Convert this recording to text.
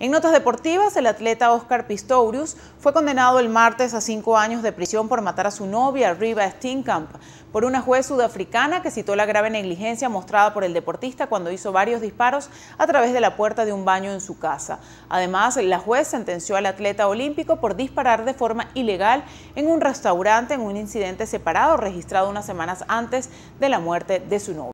En notas deportivas, el atleta Oscar Pistorius fue condenado el martes a cinco años de prisión por matar a su novia, Riva Steenkamp, por una juez sudafricana que citó la grave negligencia mostrada por el deportista cuando hizo varios disparos a través de la puerta de un baño en su casa. Además, la juez sentenció al atleta olímpico por disparar de forma ilegal en un restaurante en un incidente separado registrado unas semanas antes de la muerte de su novia.